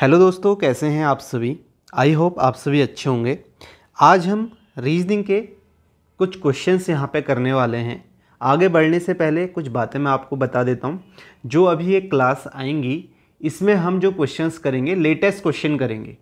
hello दोस्तों कैसे हैं आप सभी आई होप आप सभी अच्छे होंगे आज हम रीजनिंग के कुछ क्वेश्चंस यहाँ पे करने वाले हैं आगे बढ़ने से पहले कुछ बातें मैं आपको बता देता हूँ जो अभी एक क्लास आएंगी इसमें हम जो क्वेश्चंस करेंगे लेटेस्ट क्वेश्चन करेंगे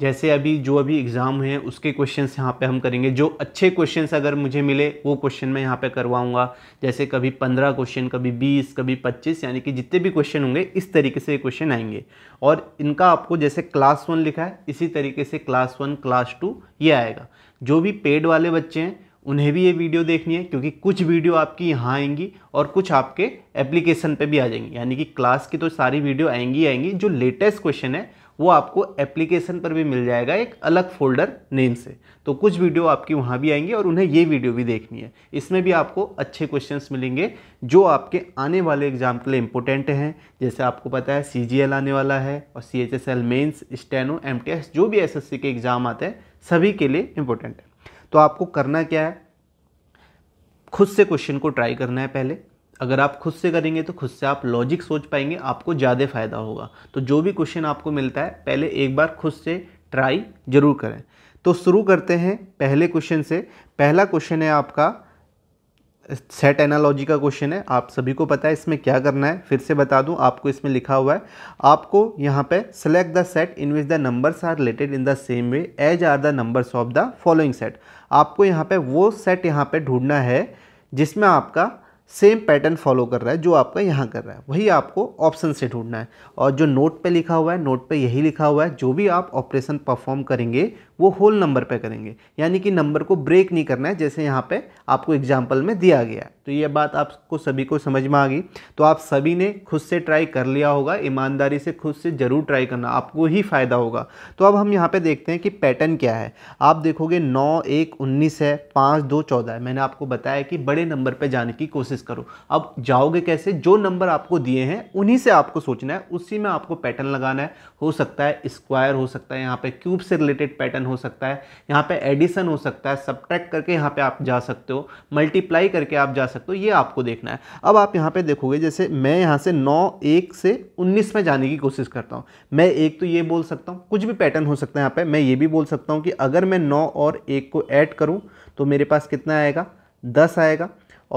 जैसे अभी जो अभी एग्ज़ाम है उसके क्वेश्चन यहाँ पे हम करेंगे जो अच्छे क्वेश्चन अगर मुझे मिले वो क्वेश्चन मैं यहाँ पे करवाऊँगा जैसे कभी पंद्रह क्वेश्चन कभी बीस कभी पच्चीस यानी कि जितने भी क्वेश्चन होंगे इस तरीके से क्वेश्चन आएंगे और इनका आपको जैसे क्लास वन लिखा है इसी तरीके से क्लास वन क्लास टू ये आएगा जो भी पेड वाले बच्चे हैं उन्हें भी ये वीडियो देखनी है क्योंकि कुछ वीडियो आपकी यहाँ आएंगी और कुछ आपके एप्लीकेशन पर भी आ जाएंगी यानी कि क्लास की तो सारी वीडियो आएंगी आएंगी जो लेटेस्ट क्वेश्चन है वो आपको एप्लीकेशन पर भी मिल जाएगा एक अलग फोल्डर नेम से तो कुछ वीडियो आपकी वहाँ भी आएंगी और उन्हें ये वीडियो भी देखनी है इसमें भी आपको अच्छे क्वेश्चंस मिलेंगे जो आपके आने वाले एग्जाम के लिए इंपॉर्टेंट हैं जैसे आपको पता है सी आने वाला है और C H S L mains steno M जो भी एस के एग्ज़ाम आते हैं सभी के लिए इम्पोर्टेंट है तो आपको करना क्या है खुद से क्वेश्चन को ट्राई करना है पहले अगर आप खुद से करेंगे तो खुद से आप लॉजिक सोच पाएंगे आपको ज़्यादा फायदा होगा तो जो भी क्वेश्चन आपको मिलता है पहले एक बार खुद से ट्राई जरूर करें तो शुरू करते हैं पहले क्वेश्चन से पहला क्वेश्चन है आपका सेट एनालॉजी का क्वेश्चन है आप सभी को पता है इसमें क्या करना है फिर से बता दूं आपको इसमें लिखा हुआ है आपको यहाँ पे select the set in which the numbers are related in the same way as are the numbers of the following set आपको यहाँ पे वो सेट यहाँ पे ढूंढना है जिसमें आपका सेम पैटर्न फॉलो कर रहा है जो आपका यहाँ कर रहा है वही आपको ऑप्शन से ढूंढना है और जो नोट पे लिखा हुआ है नोट पे यही लिखा हुआ है जो भी आप ऑपरेशन परफॉर्म करेंगे वो होल नंबर पे करेंगे यानी कि नंबर को ब्रेक नहीं करना है जैसे यहाँ पे आपको एग्जाम्पल में दिया गया तो ये बात आपको सभी को समझ में आ गई तो आप सभी ने खुद से ट्राई कर लिया होगा ईमानदारी से खुद से ज़रूर ट्राई करना आपको ही फ़ायदा होगा तो अब हम यहाँ पे देखते हैं कि पैटर्न क्या है आप देखोगे नौ एक उन्नीस है पाँच दो चौदह है मैंने आपको बताया कि बड़े नंबर पर जाने की कोशिश करो अब जाओगे कैसे जो नंबर आपको दिए हैं उन्हीं से आपको सोचना है उसी में आपको पैटर्न लगाना है हो सकता है स्क्वायर हो सकता है यहाँ पर क्यूब से रिलेटेड पैटर्न हो सकता है यहाँ पे एडिशन हो सकता है सब्ट्रैक्ट करके यहाँ पे आप जा सकते हो मल्टीप्लाई करके आप जा सकते हो ये आपको देखना है अब आप यहाँ पे देखोगे जैसे मैं यहाँ से नौ एक से उन्नीस में जाने की कोशिश करता हूँ मैं एक तो ये बोल सकता हूँ कुछ भी पैटर्न हो सकता है यहाँ पर मैं ये भी बोल सकता हूँ कि अगर मैं नौ और एक को ऐड करूँ तो मेरे पास कितना आएगा दस आएगा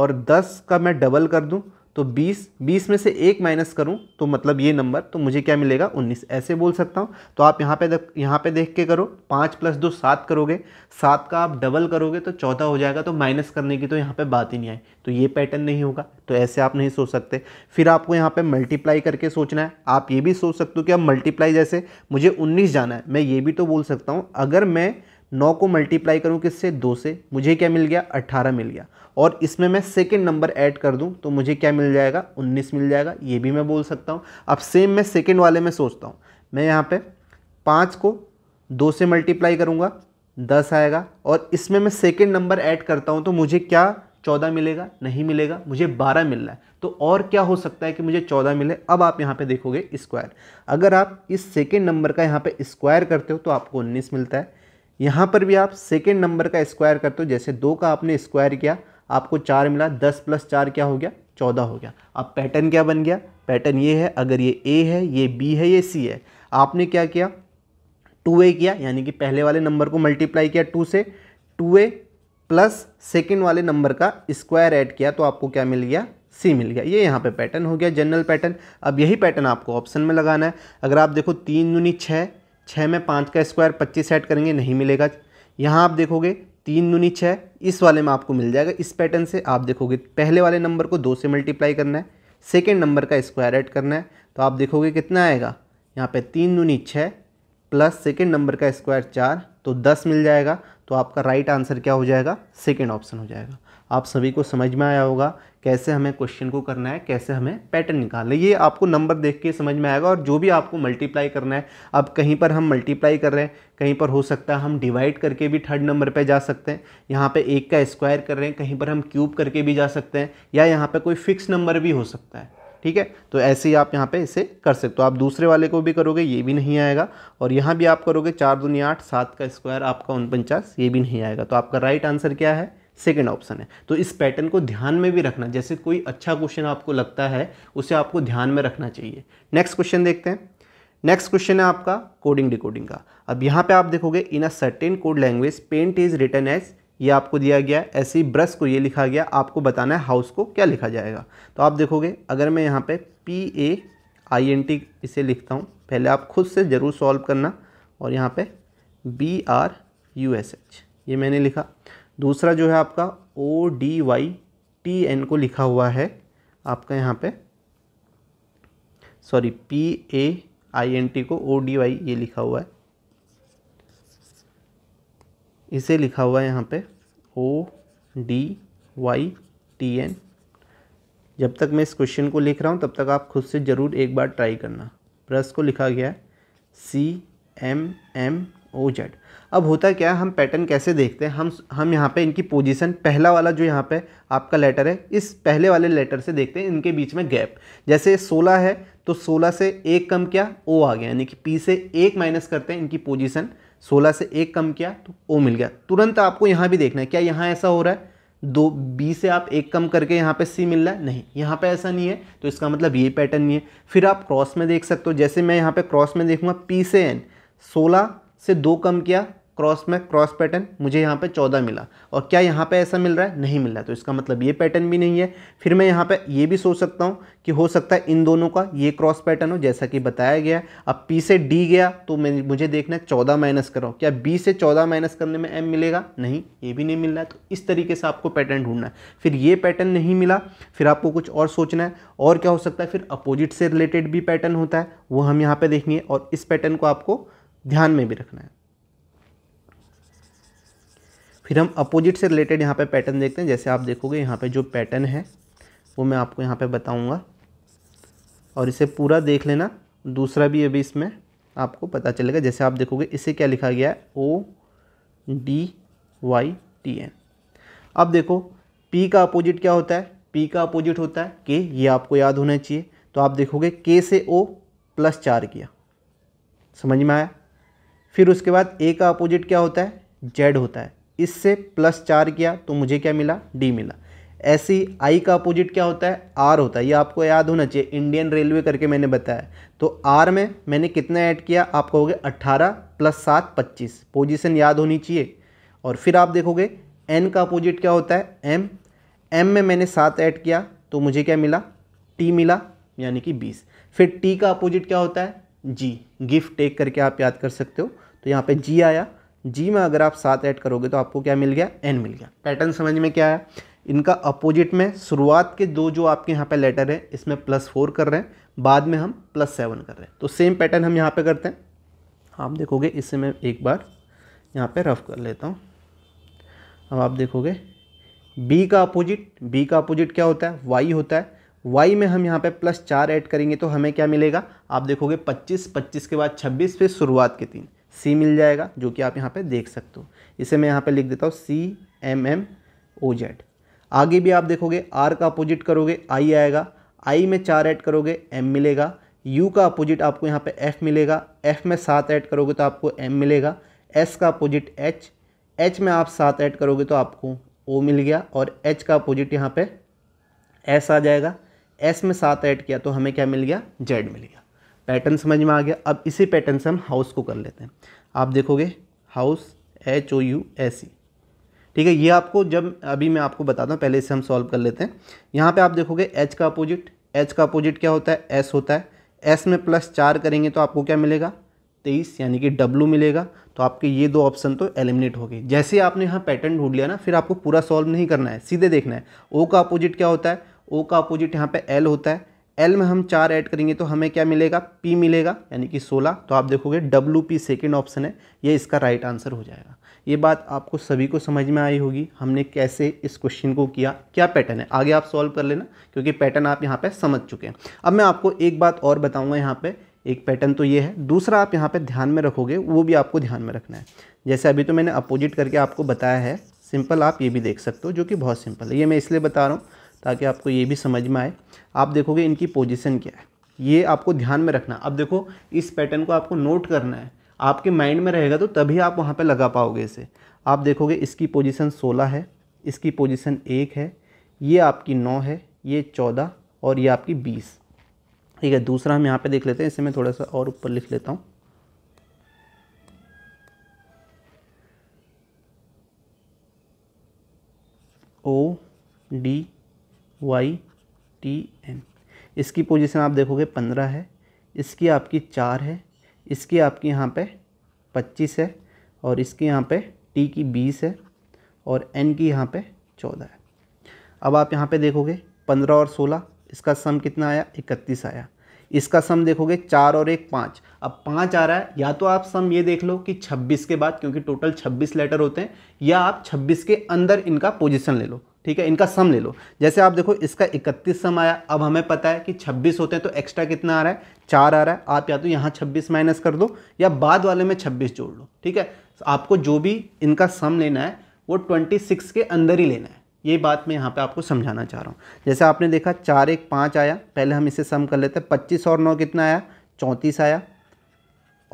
और दस का मैं डबल कर दूँ तो 20 20 में से एक माइनस करूं तो मतलब ये नंबर तो मुझे क्या मिलेगा 19 ऐसे बोल सकता हूं तो आप यहाँ पे यहाँ पे देख के करो पाँच प्लस दो सात करोगे सात का आप डबल करोगे तो चौदह हो जाएगा तो माइनस करने की तो यहाँ पे बात ही नहीं आई तो ये पैटर्न नहीं होगा तो ऐसे आप नहीं सोच सकते फिर आपको यहाँ पर मल्टीप्लाई करके सोचना है आप ये भी सोच सकते हो कि आप मल्टीप्लाई जैसे मुझे उन्नीस जाना है मैं ये भी तो बोल सकता हूँ अगर मैं नौ को मल्टीप्लाई करूँ किससे दो से मुझे क्या मिल गया अट्ठारह मिल गया और इसमें मैं सेकेंड नंबर ऐड कर दूँ तो मुझे क्या मिल जाएगा उन्नीस मिल जाएगा ये भी मैं बोल सकता हूँ अब सेम मैं सेकेंड वाले में सोचता हूँ मैं यहाँ पर पाँच को दो से मल्टीप्लाई करूँगा दस आएगा और इसमें मैं सेकेंड नंबर ऐड करता हूँ तो मुझे क्या चौदह मिलेगा नहीं मिलेगा मुझे बारह मिल रहा है तो और क्या हो सकता है कि मुझे चौदह मिले अब आप यहाँ पर देखोगे स्क्वायर अगर आप इस सेकेंड नंबर का यहाँ पर स्क्वायर करते हो तो आपको उन्नीस मिलता है यहाँ पर भी आप सेकेंड नंबर का स्क्वायर करते हो जैसे दो का आपने स्क्वायर किया आपको चार मिला दस प्लस चार क्या हो गया चौदह हो गया अब पैटर्न क्या बन गया पैटर्न ये है अगर ये ए है ये बी है ये सी है आपने क्या किया टू ए किया यानी कि पहले वाले नंबर को मल्टीप्लाई किया टू से टू ए प्लस सेकेंड वाले नंबर का स्क्वायर ऐड किया तो आपको क्या मिल गया सी मिल गया ये यहाँ पे पैटर्न हो गया जनरल पैटर्न अब यही पैटर्न आपको ऑप्शन में लगाना है अगर आप देखो तीन दूनी छः छः में पाँच का स्क्वायर पच्चीस ऐड करेंगे नहीं मिलेगा यहाँ आप देखोगे तीन दूनी छः इस वाले में आपको मिल जाएगा इस पैटर्न से आप देखोगे पहले वाले नंबर को दो से मल्टीप्लाई करना है सेकेंड नंबर का स्क्वायर ऐड करना है तो आप देखोगे कितना आएगा यहाँ पे तीन दूनी छः प्लस सेकेंड नंबर का स्क्वायर चार तो दस मिल जाएगा तो आपका राइट आंसर क्या हो जाएगा सेकेंड ऑप्शन हो जाएगा आप सभी को समझ में आया होगा कैसे हमें क्वेश्चन को करना है कैसे हमें पैटर्न निकालना है ये आपको नंबर देख के समझ में आएगा और जो भी आपको मल्टीप्लाई करना है अब कहीं पर हम मल्टीप्लाई कर रहे हैं कहीं पर हो सकता है हम डिवाइड करके भी थर्ड नंबर पे जा सकते हैं यहाँ पे एक का स्क्वायर कर रहे हैं कहीं पर हम क्यूब करके भी जा सकते हैं या यहाँ पर कोई फिक्स नंबर भी हो सकता है ठीक है तो ऐसे ही आप यहाँ पर इसे कर सकते हो आप दूसरे वाले को भी करोगे ये भी नहीं आएगा और यहाँ भी आप करोगे चार दुनिया आठ सात का स्क्वायर आपका उनपचास ये भी नहीं आएगा तो आपका राइट आंसर क्या है सेकेंड ऑप्शन है तो इस पैटर्न को ध्यान में भी रखना जैसे कोई अच्छा क्वेश्चन आपको लगता है उसे आपको ध्यान में रखना चाहिए नेक्स्ट क्वेश्चन देखते हैं नेक्स्ट क्वेश्चन है आपका कोडिंग डिकोडिंग का अब यहाँ पे आप देखोगे in a certain code language paint is written as ये आपको दिया गया ऐसे ही ब्रश को ये लिखा गया आपको बताना है हाउस को क्या लिखा जाएगा तो आप देखोगे अगर मैं यहाँ पे P A I N T इसे लिखता हूँ पहले आप खुद से ज़रूर सॉल्व करना और यहाँ पे B R U S H ये मैंने लिखा दूसरा जो है आपका O D Y T N को लिखा हुआ है आपका यहाँ पे sorry P A I N T को ओ डी वाई ये लिखा हुआ है इसे लिखा हुआ है यहाँ पे O D Y T N जब तक मैं इस क्वेश्चन को लिख रहा हूँ तब तक आप खुद से ज़रूर एक बार ट्राई करना ब्रश को लिखा गया है C M M O Z अब होता क्या है हम पैटर्न कैसे देखते हैं हम हम यहाँ पे इनकी पोजीशन पहला वाला जो यहाँ पे आपका लेटर है इस पहले वाले लेटर से देखते हैं इनके बीच में गैप जैसे 16 है तो 16 से एक कम किया ओ आ गया यानी कि पी से एक माइनस करते हैं इनकी पोजीशन 16 से एक कम किया तो ओ मिल गया तुरंत आपको यहाँ भी देखना है क्या यहाँ ऐसा हो रहा है दो बी से आप एक कम करके यहाँ पे सी मिल रहा है नहीं यहाँ पे ऐसा नहीं है तो इसका मतलब ये पैटर्न नहीं है फिर आप क्रॉस में देख सकते हो जैसे मैं यहाँ पे क्रॉस में देखूँगा पी से एन सोलह से दो कम किया क्रॉस में क्रॉस पैटर्न मुझे यहाँ पे चौदह मिला और क्या यहाँ पे ऐसा मिल रहा है नहीं मिल रहा है तो इसका मतलब ये पैटर्न भी नहीं है फिर मैं यहाँ पे ये भी सोच सकता हूँ कि हो सकता है इन दोनों का ये क्रॉस पैटर्न हो जैसा कि बताया गया अब पी से डी गया तो मैं मुझे देखना है चौदह माइनस करो क्या बी से चौदह माइनस करने में एम मिलेगा नहीं ये भी नहीं मिल रहा है तो इस तरीके से आपको पैटर्न ढूंढना है फिर ये पैटर्न नहीं मिला फिर आपको कुछ और सोचना है और क्या हो सकता है फिर अपोजिट से रिलेटेड भी पैटर्न होता है वो हम यहाँ पर देखेंगे और इस पैटर्न को आपको ध्यान में भी रखना है फिर हम अपोजिट से रिलेटेड यहाँ पे पैटर्न देखते हैं जैसे आप देखोगे यहाँ पे जो पैटर्न है वो मैं आपको यहाँ पे बताऊँगा और इसे पूरा देख लेना दूसरा भी अभी इसमें आपको पता चलेगा जैसे आप देखोगे इसे क्या लिखा गया है O D Y T N अब देखो पी का अपोजिट क्या होता है पी का अपोजिट होता है के ये आपको याद होना चाहिए तो आप देखोगे के से ओ प्लस चार किया समझ में आया फिर उसके बाद ए का अपोजिट क्या होता है जेड होता है इससे प्लस चार किया तो मुझे क्या मिला डी मिला ऐसी आई का अपोजिट क्या होता है आर होता है ये आपको याद होना चाहिए इंडियन रेलवे करके मैंने बताया तो आर में मैंने कितना ऐड किया आप कहोगे अट्ठारह प्लस सात पच्चीस पोजिशन याद होनी चाहिए और फिर आप देखोगे एन का अपोजिट क्या होता है एम एम में मैंने सात ऐड किया तो मुझे क्या मिला टी मिला यानी कि बीस फिर टी का अपोजिट क्या होता है जी गिफ्ट टेक करके आप याद कर सकते हो तो यहाँ पे जी आया जी में अगर आप सात ऐड करोगे तो आपको क्या मिल गया एन मिल गया पैटर्न समझ में क्या है इनका अपोजिट में शुरुआत के दो जो आपके यहाँ पे लेटर है इसमें प्लस फोर कर रहे हैं बाद में हम प्लस सेवन कर रहे हैं तो सेम पैटर्न हम यहाँ पे करते हैं आप देखोगे इससे मैं एक बार यहाँ पे रफ कर लेता हूँ अब आप देखोगे बी का अपोजिट बी का अपोजिट क्या होता है वाई होता है वाई में हम यहाँ पर प्लस चार ऐड करेंगे तो हमें क्या मिलेगा आप देखोगे पच्चीस पच्चीस के बाद छब्बीस फिर शुरुआत के तीन सी मिल जाएगा जो कि आप यहाँ पे देख सकते हो इसे मैं यहाँ पे लिख देता हूँ C M M O Z आगे भी आप देखोगे आर का अपोजिट करोगे आई आएगा आई में चार ऐड करोगे एम मिलेगा यू का अपोजिट आपको यहाँ पे एफ मिलेगा एफ में सात ऐड करोगे तो आपको एम मिलेगा एस का अपोजिट एच एच में आप सात ऐड करोगे तो आपको ओ मिल गया और एच का अपोजिट यहाँ पर एस आ जाएगा एस में सात ऐड किया तो हमें क्या मिल गया जेड मिल गया पैटर्न समझ में आ गया अब इसी पैटर्न से हम हाउस को कर लेते हैं आप देखोगे house H O U S E ठीक है ये आपको जब अभी मैं आपको बताता हूँ पहले इसे हम सॉल्व कर लेते हैं यहाँ पे आप देखोगे एच का अपोजिट एच का अपोजिट क्या होता है एस होता है एस में प्लस चार करेंगे तो आपको क्या मिलेगा तेईस यानी कि डब्लू मिलेगा तो आपके ये दो ऑप्शन तो एलिमिनेट हो गए जैसे आपने यहाँ पैटर्न ढूंढ लिया ना फिर आपको पूरा सॉल्व नहीं करना है सीधे देखना है ओ का अपोजिट क्या होता है ओ का अपोजिट यहाँ पर एल होता है एल में हम चार ऐड करेंगे तो हमें क्या मिलेगा पी मिलेगा यानी कि सोलह तो आप देखोगे डब्ल्यू पी सेकेंड ऑप्शन है ये इसका राइट आंसर हो जाएगा ये बात आपको सभी को समझ में आई होगी हमने कैसे इस क्वेश्चन को किया क्या पैटर्न है आगे आप सॉल्व कर लेना क्योंकि पैटर्न आप यहाँ पर समझ चुके हैं अब मैं आपको एक बात और बताऊँगा यहाँ पर एक पैटर्न तो ये है दूसरा आप यहाँ पर ध्यान में रखोगे वो भी आपको ध्यान में रखना है जैसे अभी तो मैंने अपोजिट करके आपको बताया है सिंपल आप ये भी देख सकते हो जो कि बहुत सिंपल है ये मैं इसलिए बता रहा हूँ ताकि आपको ये भी समझ में आए आप देखोगे इनकी पोजिशन क्या है ये आपको ध्यान में रखना अब देखो इस पैटर्न को आपको नोट करना है आपके माइंड में रहेगा तो तभी आप वहाँ पर लगा पाओगे इसे आप देखोगे इसकी पोजिशन सोलह है इसकी पोजिशन एक है ये आपकी नौ है ये चौदह और ये आपकी बीस ठीक है दूसरा हम यहाँ पे देख लेते हैं इसे मैं थोड़ा सा और ऊपर लिख लेता हूँ O D Y T N इसकी पोजीशन आप देखोगे पंद्रह है इसकी आपकी चार है इसकी आपकी यहाँ पे पच्चीस है और इसकी यहाँ पे टी की बीस है और एन की यहाँ पे चौदह है अब आप यहाँ पे देखोगे पंद्रह और सोलह इसका सम कितना आया इकतीस आया इसका सम देखोगे चार और एक पाँच अब पाँच आ रहा है या तो आप सम ये देख लो कि छब्बीस के बाद क्योंकि टोटल छब्बीस लेटर होते हैं या आप छब्बीस के अंदर इनका पोजिशन ले लो ठीक है इनका सम ले लो जैसे आप देखो इसका इकतीस सम आया अब हमें पता है कि छब्बीस होते हैं तो एक्स्ट्रा कितना आ रहा है चार आ रहा है आप या तो यहाँ छब्बीस माइनस कर दो या बाद वाले में छब्बीस जोड़ लो ठीक है तो आपको जो भी इनका सम लेना है वो ट्वेंटी सिक्स के अंदर ही लेना है ये बात मैं यहाँ पे आपको समझाना चाह रहा हूँ जैसे आपने देखा चार एक पाँच आया पहले हम इसे सम कर लेते हैं पच्चीस और नौ कितना आया चौंतीस आया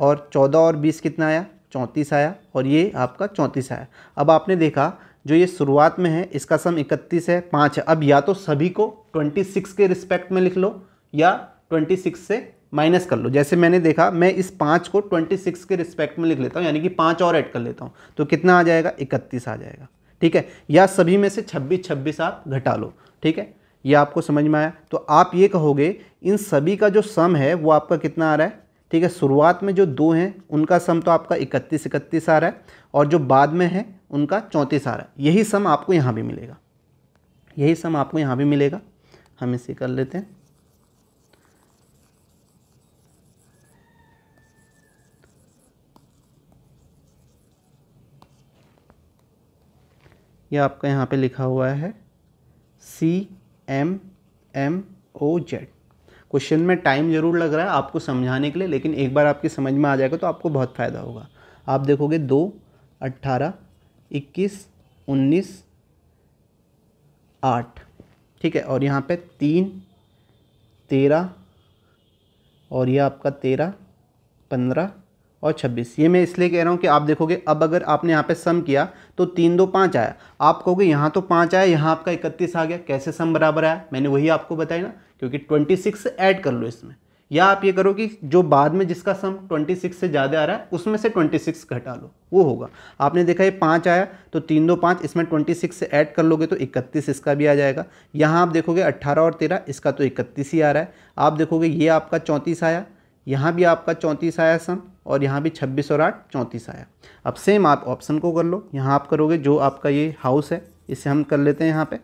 और चौदह और बीस कितना आया चौंतीस आया और ये आपका चौंतीस आया अब आपने देखा जो ये शुरुआत में है इसका सम इकतीस है पाँच है अब या तो सभी को ट्वेंटी सिक्स के रिस्पेक्ट में लिख लो या ट्वेंटी सिक्स से माइनस कर लो जैसे मैंने देखा मैं इस पाँच को ट्वेंटी सिक्स के रिस्पेक्ट में लिख लेता हूँ यानी कि पाँच और ऐड कर लेता हूँ तो कितना आ जाएगा इकतीस आ जाएगा ठीक है या सभी में से छब्बीस छब्बीस आप घटा लो ठीक है ये आपको समझ में आया तो आप ये कहोगे इन सभी का जो सम है वो आपका कितना आ रहा है ठीक है शुरुआत में जो दो हैं उनका सम तो आपका इकतीस इकतीस आ रहा है और जो बाद में है उनका चौंतीस आ रहा है यही सम आपको यहाँ भी मिलेगा यही सम आपको यहाँ भी मिलेगा हम इसे कर लेते हैं ये यह आपका यहाँ पे लिखा हुआ है C M M O Z question में टाइम ज़रूर लग रहा है आपको समझाने के लिए लेकिन एक बार आपकी समझ में आ जाएगा तो आपको बहुत फ़ायदा होगा आप देखोगे दो अट्ठारह इक्कीस उन्नीस आठ ठीक है और यहाँ पे तीन तेरह और ये आपका तेरह पंद्रह और छब्बीस ये मैं इसलिए कह रहा हूँ कि आप देखोगे अब अगर आपने यहाँ पे सम किया तो तीन दो पाँच आया आप कहोगे यहाँ तो पाँच आया यहाँ आपका इकतीस आ गया कैसे सम बराबर आया मैंने वही आपको बताया ना क्योंकि ट्वेंटी सिक्स ऐड कर लो इसमें या आप ये करो कि जो बाद में जिसका सम 26 से ज़्यादा आ रहा है उसमें से 26 घटा लो वो होगा आपने देखा ये पाँच आया तो तीन दो पाँच इसमें 26 से ऐड कर लोगे तो 31 इसका भी आ जाएगा यहाँ आप देखोगे 18 और 13 इसका तो 31 ही आ रहा है आप देखोगे ये आपका 34 आया यहाँ भी आपका 34 आया सम और यहाँ भी छब्बीस और आठ चौंतीस आया अब सेम आप ऑप्शन को कर लो यहाँ आप करोगे जो आपका ये हाउस है इसे हम कर लेते हैं यहाँ पर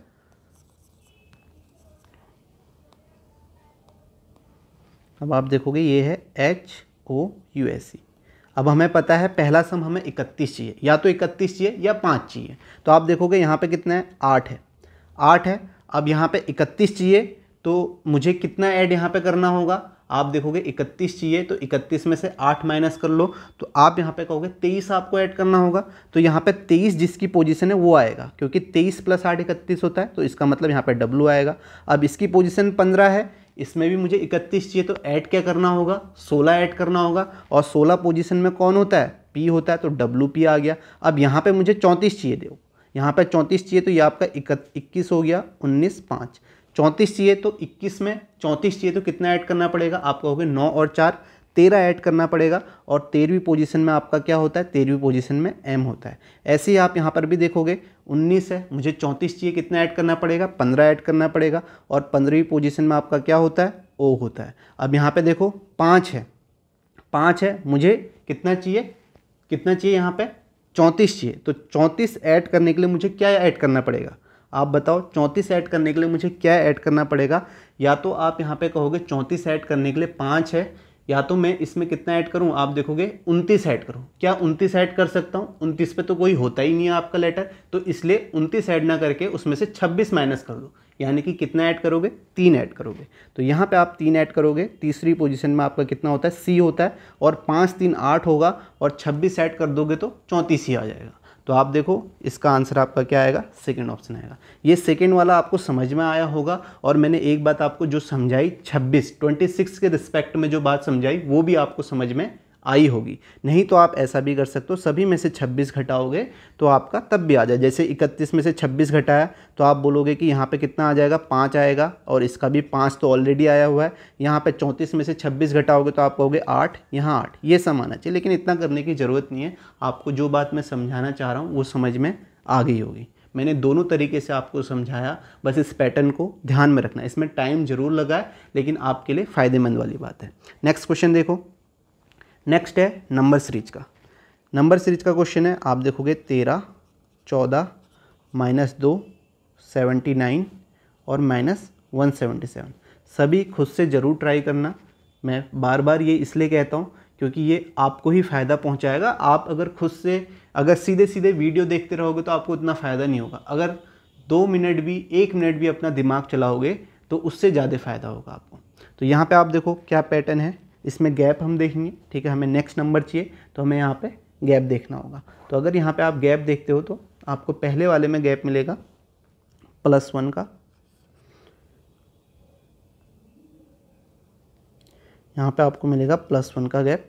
अब आप देखोगे ये है H O U S C अब हमें पता है पहला सम हमें इकतीस चाहिए या तो इकतीस चाहिए या पाँच चाहिए तो आप देखोगे यहाँ पे कितना है आठ है आठ है अब यहाँ पे इकतीस चाहिए तो मुझे कितना ऐड यहाँ पे करना होगा आप देखोगे इकतीस चाहिए तो इकतीस में से आठ माइनस कर लो तो आप यहाँ पे कहोगे तेईस आपको ऐड करना होगा तो यहाँ पे तेईस जिसकी पोजीशन है वो आएगा क्योंकि तेईस प्लस आठ इकतीस होता है तो इसका मतलब यहाँ पे डब्लू आएगा अब इसकी पोजीशन पंद्रह है इसमें भी मुझे इकतीस चाहिए तो ऐड क्या करना होगा सोलह ऐड करना होगा और सोलह पोजिशन में कौन होता है पी होता है तो डब्ल्यू पी आ गया अब यहाँ पर मुझे चौंतीस चाहिए देखो यहाँ पर चौंतीस चाहिए तो ये आपका इक्कीस हो गया उन्नीस पाँच चौंतीस चाहिए तो इक्कीस में चौंतीस चाहिए तो कितना ऐड करना पड़ेगा आपका हो गया नौ और चार तेरह ऐड करना पड़ेगा और तेरहवीं पोजीशन में आपका क्या होता है तेरहवीं पोजीशन में एम होता है ऐसे ही आप यहाँ पर भी देखोगे उन्नीस है मुझे चौंतीस चाहिए कितना ऐड करना पड़ेगा पंद्रह ऐड करना पड़ेगा और पंद्रहवीं पोजिशन में आपका क्या होता है ओ होता है अब यहाँ पर देखो पाँच है पाँच है मुझे कितना चाहिए कितना चाहिए यहाँ पर चौंतीस चाहिए तो चौंतीस ऐड करने के लिए मुझे क्या ऐड करना पड़ेगा आप बताओ चौंतीस ऐड करने के लिए मुझे क्या ऐड करना पड़ेगा या तो आप यहाँ पे कहोगे चौंतीस ऐड करने के लिए पाँच है या तो मैं इसमें कितना ऐड करूं आप देखोगे उनतीस ऐड करूं क्या उनतीस ऐड कर सकता हूं उनतीस पे तो कोई होता ही नहीं है आपका लेटर तो इसलिए उनतीस ऐड ना करके उसमें से छब्बीस माइनस कर दो यानी कि कितना ऐड करोगे तीन ऐड करोगे तो यहाँ पे आप तीन ऐड करोगे तीसरी पोजीशन में आपका कितना होता है सी होता है और पाँच तीन आठ होगा और छब्बीस ऐड कर दोगे तो चौंतीस ही आ जाएगा तो आप देखो इसका आंसर आपका क्या आएगा सेकेंड ऑप्शन आएगा ये सेकेंड वाला आपको समझ में आया होगा और मैंने एक बात आपको जो समझाई 26 26 के रिस्पेक्ट में जो बात समझाई वो भी आपको समझ में आई होगी नहीं तो आप ऐसा भी कर सकते हो सभी में से 26 घटाओगे तो आपका तब भी आ जाए जैसे 31 में से 26 घटाया तो आप बोलोगे कि यहाँ पे कितना आ जाएगा पाँच आएगा और इसका भी पाँच तो ऑलरेडी आया हुआ है यहाँ पे 34 में से 26 घटाओगे तो आप कहोगे आठ यहाँ आठ ये सब आना चाहिए लेकिन इतना करने की ज़रूरत नहीं है आपको जो बात मैं समझाना चाह रहा हूँ वो समझ में आ गई होगी मैंने दोनों तरीके से आपको समझाया बस इस पैटर्न को ध्यान में रखना इसमें टाइम जरूर लगा है लेकिन आपके लिए फ़ायदेमंद वाली बात है नेक्स्ट क्वेश्चन देखो नेक्स्ट है नंबर सीरीज का नंबर सीरीज का क्वेश्चन है आप देखोगे तेरह चौदह माइनस दो सेवेंटी नाइन और माइनस वन सेवेंटी सेवन सभी खुद से ज़रूर ट्राई करना मैं बार बार ये इसलिए कहता हूँ क्योंकि ये आपको ही फ़ायदा पहुँचाएगा आप अगर खुद से अगर सीधे सीधे वीडियो देखते रहोगे तो आपको इतना फ़ायदा नहीं होगा अगर दो मिनट भी एक मिनट भी अपना दिमाग चलाओगे तो उससे ज़्यादा फ़ायदा होगा आपको तो यहाँ पे आप देखो क्या पैटर्न है इसमें गैप हम देखेंगे ठीक है हमें नेक्स्ट नंबर चाहिए तो हमें यहाँ पे गैप देखना होगा तो अगर यहाँ पे आप गैप देखते हो तो आपको पहले वाले में गैप मिलेगा प्लस वन का यहाँ पे आपको मिलेगा प्लस वन का गैप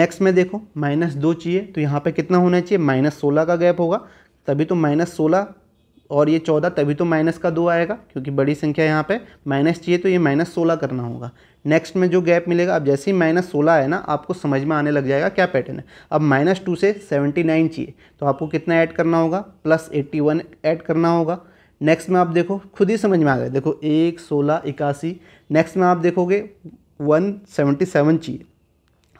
नेक्स्ट में देखो माइनस दो चाहिए तो यहाँ पे कितना होना चाहिए माइनस सोलह का गैप होगा तभी तो माइनस सोलह और ये चौदह तभी तो माइनस का दो आएगा क्योंकि बड़ी संख्या यहाँ पे माइनस चाहिए तो ये माइनस सोलह करना होगा नेक्स्ट में जो गैप मिलेगा अब जैसे ही माइनस सोलह है ना आपको समझ में आने लग जाएगा क्या पैटर्न है अब माइनस टू से सेवेंटी नाइन चाहिए तो आपको कितना ऐड करना होगा प्लस एट्टी वन ऐड करना होगा नेक्स्ट में आप देखो खुद ही समझ में आ गए देखो एक सोलह इक्यासी नेक्स्ट में आप देखोगे वन सेवेंटी सेवन चाहिए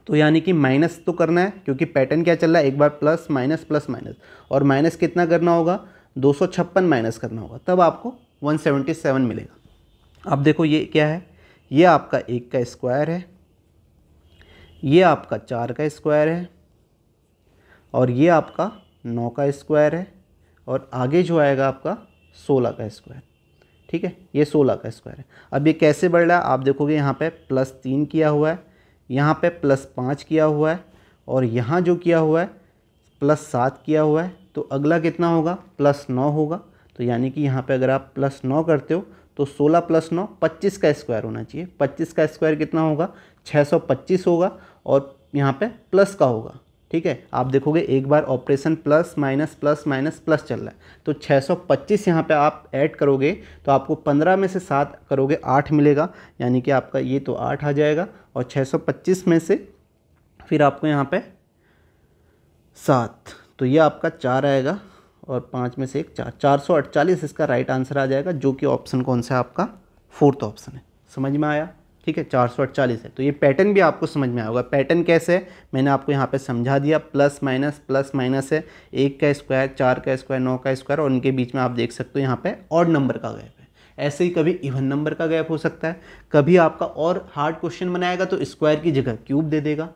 तो यानी कि माइनस तो करना है क्योंकि पैटर्न क्या चल रहा है एक बार प्लस माइनस प्लस माइनस और माइनस कितना करना होगा दो माइनस करना होगा तब आपको 177 मिलेगा अब देखो ये क्या है ये आपका एक का स्क्वायर है ये आपका चार का स्क्वायर है और ये आपका नौ का स्क्वायर है और आगे जो आएगा आपका सोलह का स्क्वायर ठीक है ये सोलह का स्क्वायर है अब ये कैसे बढ़ रहा है आप देखोगे यहाँ पे प्लस तीन किया हुआ है यहाँ पे प्लस पाँच किया हुआ है और यहाँ जो किया हुआ है प्लस सात किया हुआ है तो अगला कितना होगा प्लस नौ होगा तो यानी कि यहाँ पे अगर आप प्लस नौ करते हो तो सोलह प्लस नौ पच्चीस का स्क्वायर होना चाहिए पच्चीस का स्क्वायर कितना होगा छः सौ पच्चीस होगा और यहाँ पे प्लस का होगा ठीक है आप देखोगे एक बार operation plus minus plus minus plus चल रहा है तो 625 यहाँ पर आप ऐड करोगे तो आपको 15 में से सात करोगे आठ मिलेगा यानी कि आपका ये तो आठ आ जाएगा और 625 में से फिर आपको यहाँ पे सात तो ये आपका चार आएगा और पाँच में से एक चार चार सौ अड़चालीस इसका राइट आंसर आ जाएगा जो कि ऑप्शन कौन सा है आपका फोर्थ ऑप्शन है समझ में आया ठीक है चार सौ अड़चालीस है तो ये पैटर्न भी आपको समझ में आएगा पैटर्न कैसे है मैंने आपको यहाँ पे समझा दिया प्लस माइनस प्लस माइनस है एक का स्क्वायर चार का स्क्वायर नौ का स्क्वायर और उनके बीच में आप देख सकते हो यहाँ पर और नंबर का गैप है ऐसे ही कभी इवन नंबर का गैप हो सकता है कभी आपका और हार्ड क्वेश्चन बनाएगा तो स्क्वायर की जगह क्यूब दे देगा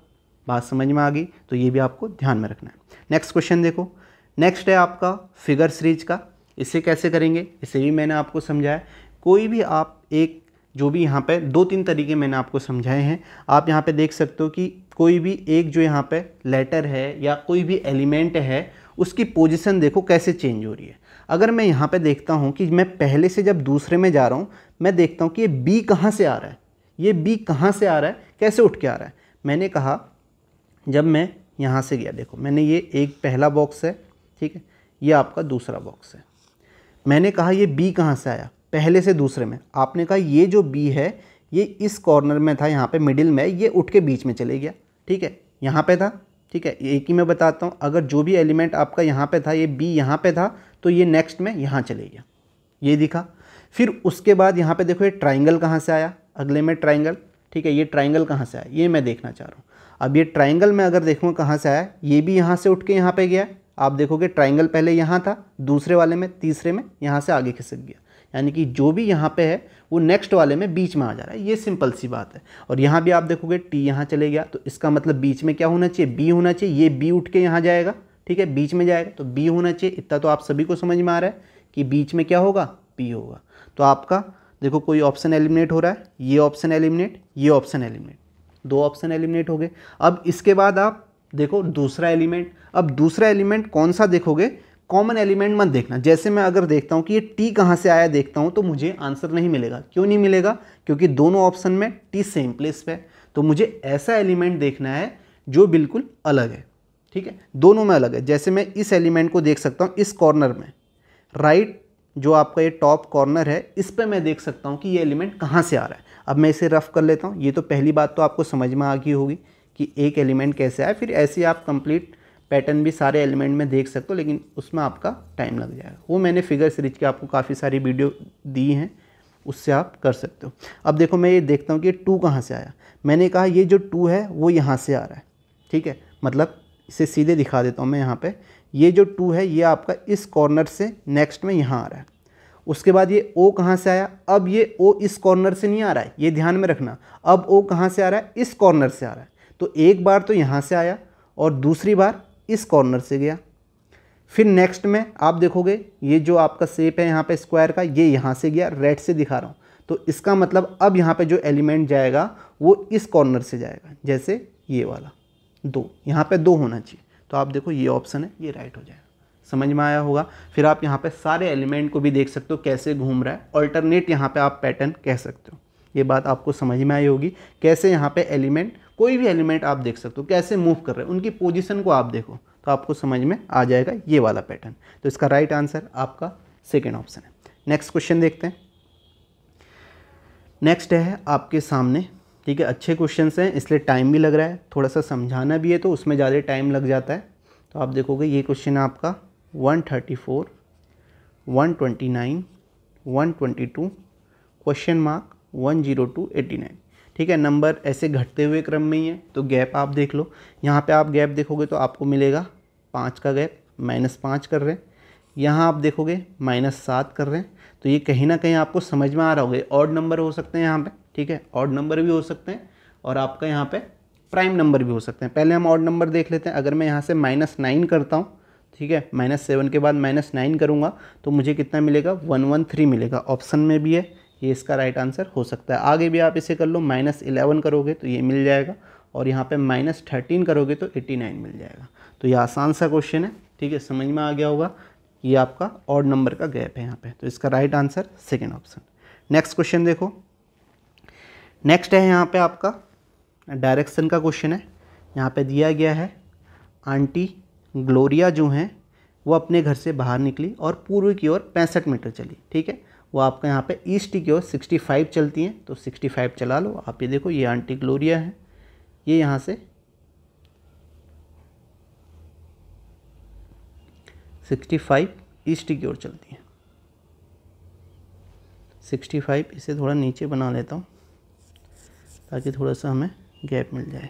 बात समझ में आ गई तो ये भी आपको ध्यान में रखना है नेक्स्ट क्वेश्चन देखो नेक्स्ट है आपका फिगर सीरीज का इसे कैसे करेंगे इसे भी मैंने आपको समझाया कोई भी आप एक जो भी यहाँ पे दो तीन तरीके मैंने आपको समझाए हैं आप यहाँ पे देख सकते हो कि कोई भी एक जो यहाँ पे लेटर है या कोई भी एलिमेंट है उसकी पोजीशन देखो कैसे चेंज हो रही है अगर मैं यहाँ पे देखता हूँ कि मैं पहले से जब दूसरे में जा रहा हूँ मैं देखता हूँ कि ये बी कहाँ से आ रहा है ये बी कहाँ से आ रहा है कैसे उठ के आ रहा है मैंने कहा जब मैं यहाँ से गया देखो मैंने ये एक पहला बॉक्स है ठीक है ये आपका दूसरा बॉक्स है मैंने कहा ये बी कहाँ से आया पहले से दूसरे में आपने कहा ये जो बी है ये इस कॉर्नर में था यहाँ पे मिडिल में ये उठ के बीच में चले गया ठीक है यहाँ पे था ठीक है एक ही मैं बताता हूँ अगर जो भी एलिमेंट आपका यहाँ पे था ये बी यहाँ पे था तो ये नेक्स्ट में यहाँ चले गया ये दिखा फिर उसके बाद यहाँ पे देखो ये ट्राइंगल कहाँ से आया अगले में ट्राइंगल ठीक है ये ट्राइंगल कहाँ से आया ये मैं देखना चाह रहा हूँ अब ये ट्राइंगल में अगर देखूँ कहाँ से आया ये भी यहाँ से उठ के यहाँ पर गया आप देखोगे ट्राइंगल पहले यहाँ था दूसरे वाले में तीसरे में यहाँ से आगे खिसक गया यानी कि जो भी यहाँ पे है वो नेक्स्ट वाले में बीच में आ जा रहा है ये सिंपल सी बात है और यहाँ भी आप देखोगे टी यहाँ चले गया तो इसका मतलब बीच में क्या होना चाहिए बी होना चाहिए ये बी उठ के यहाँ जाएगा ठीक है बीच में जाएगा तो बी होना चाहिए इतना तो आप सभी को समझ में आ रहा है कि बीच में क्या होगा बी होगा तो आपका देखो कोई ऑप्शन एलिमिनेट हो रहा है ये ऑप्शन एलिमिनेट ये ऑप्शन एलिमिनेट दो ऑप्शन एलिमिनेट हो गए अब इसके बाद आप देखो दूसरा एलिमेंट अब दूसरा एलिमेंट कौन सा देखोगे कॉमन एलिमेंट मत देखना जैसे मैं अगर देखता हूँ कि ये टी कहाँ से आया देखता हूँ तो मुझे आंसर नहीं मिलेगा क्यों नहीं मिलेगा क्योंकि दोनों ऑप्शन में टी सेम प्लेस पे है तो मुझे ऐसा एलिमेंट देखना है जो बिल्कुल अलग है ठीक है दोनों में अलग है जैसे मैं इस एलिमेंट को देख सकता हूँ इस कॉर्नर में राइट right, जो आपका ये टॉप कॉर्नर है इस पर मैं देख सकता हूँ कि ये एलिमेंट कहाँ से आ रहा है अब मैं इसे रफ़ कर लेता हूँ ये तो पहली बात तो आपको समझ में आ गई होगी कि एक एलिमेंट कैसे आए फिर ऐसे आप कंप्लीट पैटर्न भी सारे एलिमेंट में देख सकते हो लेकिन उसमें आपका टाइम लग जाएगा वो मैंने फिगर सीरीज के आपको काफ़ी सारी वीडियो दी हैं उससे आप कर सकते हो अब देखो मैं ये देखता हूँ कि टू कहाँ से आया मैंने कहा ये जो टू है वो यहाँ से आ रहा है ठीक है मतलब इसे सीधे दिखा देता हूँ मैं यहाँ पर ये जो टू है ये आपका इस कॉर्नर से नेक्स्ट में यहाँ आ रहा है उसके बाद ये ओ कहाँ से आया अब ये ओ इस कॉर्नर से नहीं आ रहा है ये ध्यान में रखना अब ओ कहाँ से आ रहा है इस कॉर्नर से आ रहा है तो एक बार तो यहाँ से आया और दूसरी बार इस कॉर्नर से गया फिर नेक्स्ट में आप देखोगे ये जो आपका सेप है यहाँ पे स्क्वायर का ये यहाँ से गया रेड से दिखा रहा हूँ तो इसका मतलब अब यहाँ पे जो एलिमेंट जाएगा वो इस कॉर्नर से जाएगा जैसे ये वाला दो यहाँ पे दो होना चाहिए तो आप देखो ये ऑप्शन है ये राइट हो जाएगा समझ में आया होगा फिर आप यहाँ पे सारे एलिमेंट को भी देख सकते हो कैसे घूम रहा है ऑल्टरनेट यहाँ पे आप पैटर्न कह सकते हो ये बात आपको समझ में आई होगी कैसे यहाँ पे एलिमेंट कोई भी एलिमेंट आप देख सकते हो कैसे मूव कर रहे हैं उनकी पोजिशन को आप देखो तो आपको समझ में आ जाएगा ये वाला पैटर्न तो इसका राइट आंसर आपका सेकेंड ऑप्शन है नेक्स्ट क्वेश्चन देखते हैं नेक्स्ट है आपके सामने ठीक है अच्छे क्वेश्चन हैं इसलिए टाइम भी लग रहा है थोड़ा सा समझाना भी है तो उसमें ज़्यादा टाइम लग जाता है तो आप देखोगे ये क्वेश्चन आपका one twenty 122, question mark eighty nine ठीक है नंबर ऐसे घटते हुए क्रम में ही है तो गैप आप देख लो यहाँ पे आप गैप देखोगे तो आपको मिलेगा पाँच का गैप माइनस पाँच कर रहे हैं यहाँ आप देखोगे माइनस सात कर रहे हैं तो ये कहीं ना कहीं आपको समझ में आ रहा होगा ऑड नंबर हो सकते हैं यहाँ पे ठीक है ऑड नंबर भी हो सकते हैं और आपका यहाँ पे प्राइम नंबर भी हो सकते हैं पहले हम ऑड नंबर देख लेते हैं अगर मैं यहाँ से माइनस नाइन करता हूँ ठीक है माइनस सेवन के बाद माइनस नाइन करूँगा तो मुझे कितना मिलेगा वन वन थ्री मिलेगा ऑप्शन में भी है ये इसका राइट आंसर हो सकता है आगे भी आप इसे कर लो माइनस इलेवन करोगे तो ये मिल जाएगा और यहाँ पे माइनस थर्टीन करोगे तो एट्टी नाइन मिल जाएगा तो ये आसान सा क्वेश्चन है ठीक है समझ में आ गया होगा ये आपका ऑड नंबर का गैप है यहाँ पर तो इसका right answer second option next question देखो नेक्स्ट है यहाँ पर आपका डायरेक्शन का क्वेश्चन है यहाँ पर दिया गया है आंटी ग्लोरिया जो हैं वो अपने घर से बाहर निकली और पूर्व की ओर पैंसठ मीटर चली ठीक है वो आपका यहाँ पे ईस्ट की ओर 65 चलती हैं तो 65 चला लो आप ये देखो ये आंटी ग्लोरिया है ये यहाँ से 65 ईस्ट की ओर चलती हैं 65 इसे थोड़ा नीचे बना लेता हूँ ताकि थोड़ा सा हमें गैप मिल जाए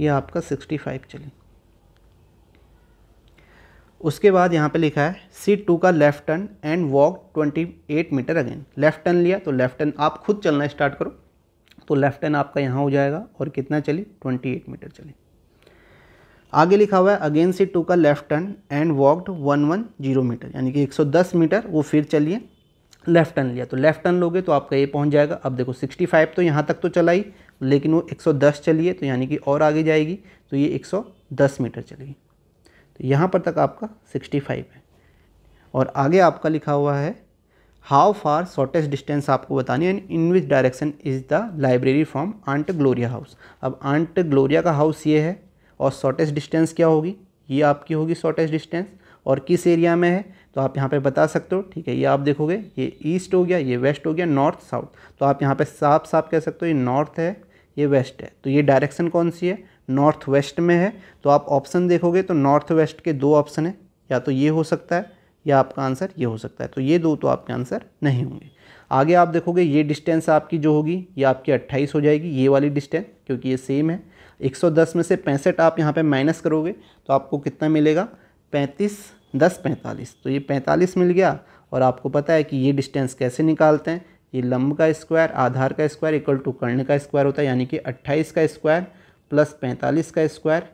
ये आपका 65 चले उसके बाद यहाँ पे लिखा है सीट टू का left turn and walk 28 metre again left turn लिया तो लेफ्ट टर्न आप खुद चलना स्टार्ट करो तो लेफ्ट टर्न आपका यहाँ हो जाएगा और कितना चले 28 मीटर चले आगे लिखा हुआ है अगेन सीट टू का left turn and walked zero metre यानी कि दस मीटर वो फिर चलिए लेफ्ट टर्न लिया तो लेफ्ट टर्न लोगे तो आपका ये पहुँच जाएगा अब देखो फाइव तो यहाँ तक तो चलाई लेकिन वो 110 चली है तो यानी कि और आगे जाएगी तो ये 110 मीटर चलेगी तो यहाँ पर तक आपका 65 है और आगे आपका लिखा हुआ है हाउ फार शॉर्टेस्ट डिस्टेंस आपको बतानी है in which direction is the library from aunt Gloria house अब आंट ग्लोरिया का हाउस ये है और शॉर्टेस्ट डिस्टेंस क्या होगी ये आपकी होगी शॉर्टेस्ट डिस्टेंस और किस एरिया में है तो आप यहाँ पे बता सकते हो ठीक है ये आप देखोगे ये ईस्ट हो गया ये वेस्ट हो गया नॉर्थ साउथ तो आप यहाँ पे साफ साफ कह सकते हो ये नॉर्थ है ये वेस्ट है तो ये डायरेक्शन कौन सी है नॉर्थ वेस्ट में है तो आप ऑप्शन देखोगे तो नॉर्थ वेस्ट के दो ऑप्शन हैं या तो ये हो सकता है या आपका आंसर ये हो सकता है तो ये दो तो आपके आंसर नहीं होंगे आगे आप देखोगे ये डिस्टेंस आपकी जो होगी ये आपकी 28 हो जाएगी ये वाली डिस्टेंस क्योंकि ये सेम है 110 में से पैंसठ आप यहाँ पे माइनस करोगे तो आपको कितना मिलेगा 35 10 45 तो ये 45 मिल गया और आपको पता है कि ये डिस्टेंस कैसे निकालते हैं ये लंब का स्क्वायर आधार का स्क्वायर इक्वल टू कर्ण का स्क्वायर होता है यानी कि अट्ठाईस का स्क्वायर प्लस पैंतालीस का स्क्वायर